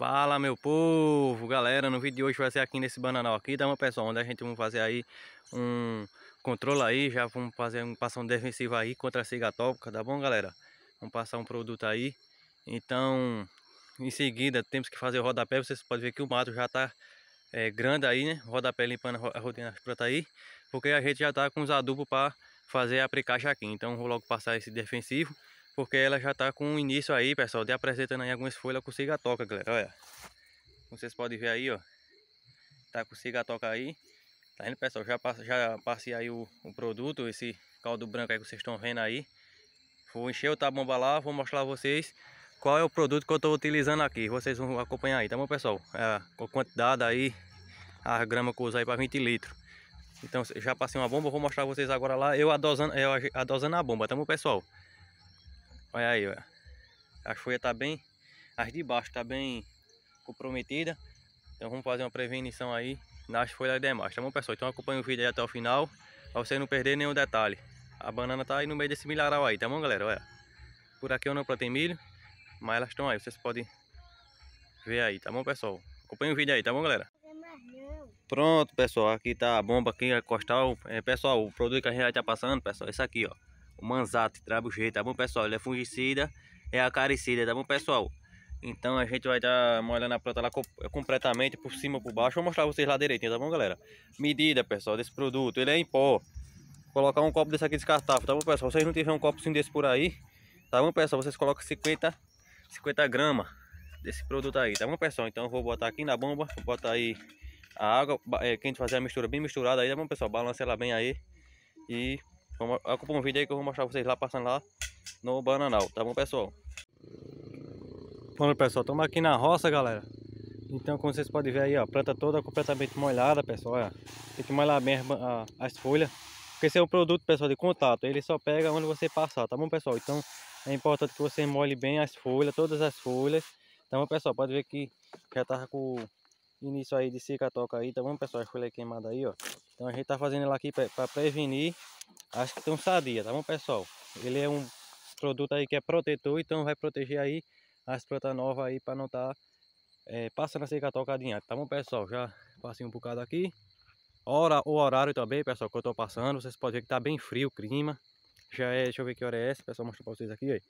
Fala meu povo, galera, no vídeo de hoje vai ser aqui nesse bananal aqui, tá meu pessoal, onde a gente vai fazer aí um controle aí, já vamos fazer um, passar um defensivo aí contra a cigatópica, tá bom galera? Vamos passar um produto aí, então em seguida temos que fazer o rodapé, vocês podem ver que o mato já tá é, grande aí, né? rodapé limpando a rotina das plantas tá aí, porque a gente já tá com os adubos para fazer a precaixa aqui, então vou logo passar esse defensivo porque ela já tá com o um início aí, pessoal, de apresentando aí algumas folhas com cigatoca, galera, olha. Como vocês podem ver aí, ó. Tá com cigatoca aí. Tá vendo, pessoal? Já, já passei aí o, o produto, esse caldo branco aí que vocês estão vendo aí. Vou encher o tabomba lá, vou mostrar a vocês qual é o produto que eu estou utilizando aqui. Vocês vão acompanhar aí, tá bom, pessoal? É, com a quantidade aí, a grama que eu aí para 20 litros. Então, já passei uma bomba, vou mostrar a vocês agora lá, eu adosando, eu adosando a bomba, tá bom, pessoal? Olha aí, olha. A folha tá bem, as de baixo tá bem comprometida. Então vamos fazer uma prevenição aí nas folhas demais, tá bom pessoal? Então acompanha o vídeo até o final, pra você não perder nenhum detalhe. A banana tá aí no meio desse milharal aí, tá bom galera? Olha. Por aqui eu não plantei milho, mas elas estão aí, vocês podem ver aí, tá bom pessoal? Acompanha o vídeo aí, tá bom galera? Pronto pessoal, aqui tá a bomba aqui, é costal. É, pessoal, o produto que a gente já tá passando, pessoal, é esse aqui ó. O manzato, trabujeiro, tá bom, pessoal? Ele é fungicida, é acaricida, tá bom, pessoal? Então a gente vai estar tá molhando a planta lá completamente por cima, por baixo. Vou mostrar pra vocês lá direitinho, tá bom, galera? Medida, pessoal, desse produto. Ele é em pó. Vou colocar um copo desse aqui descartável, tá bom, pessoal? Se vocês não tiverem um copo assim desse por aí, tá bom, pessoal? Vocês colocam 50, 50 gramas desse produto aí, tá bom, pessoal? Então eu vou botar aqui na bomba, vou botar aí a água, é, quente fazer a mistura bem misturada aí, tá bom, pessoal? Balança ela bem aí e Acompanha um vídeo aí que eu vou mostrar vocês lá passando lá no Bananal, tá bom pessoal? Bom pessoal, estamos aqui na roça galera Então como vocês podem ver aí ó, a planta toda completamente molhada pessoal Tem que molhar bem as folhas Porque esse é um produto pessoal de contato, ele só pega onde você passar, tá bom pessoal? Então é importante que você molhe bem as folhas, todas as folhas Tá bom pessoal, pode ver que já tava com início aí de seca toca aí, tá bom pessoal? As folhas queimadas aí ó Então a gente tá fazendo ela aqui para prevenir Acho que estão sadia, tá bom, pessoal? Ele é um produto aí que é protetor, então vai proteger aí as plantas novas aí para não estar tá, é, passando a seca toca tá bom, pessoal? Já passei um bocado aqui. Hora, o horário também, pessoal, que eu tô passando. Vocês podem ver que tá bem frio o clima. Já é, deixa eu ver que hora é essa, pessoal, mostrar pra vocês aqui, aí.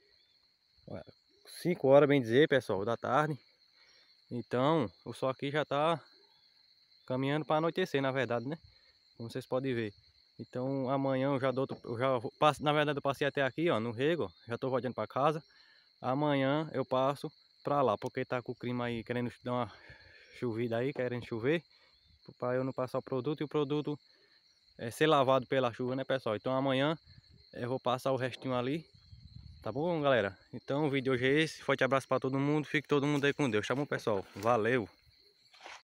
5 horas, bem dizer, pessoal, da tarde. Então, o sol aqui já tá caminhando para anoitecer, na verdade, né? Como vocês podem ver. Então amanhã eu já dou, eu já passo, na verdade eu passei até aqui, ó, no rego, já estou rodando para casa. Amanhã eu passo para lá, porque tá com o clima aí querendo dar uma chovida aí, querendo chover, para eu não passar o produto e o produto é ser lavado pela chuva, né, pessoal? Então amanhã eu vou passar o restinho ali. Tá bom, galera? Então o vídeo hoje é esse. Forte abraço para todo mundo. Fique todo mundo aí com Deus. Tá bom, pessoal? Valeu!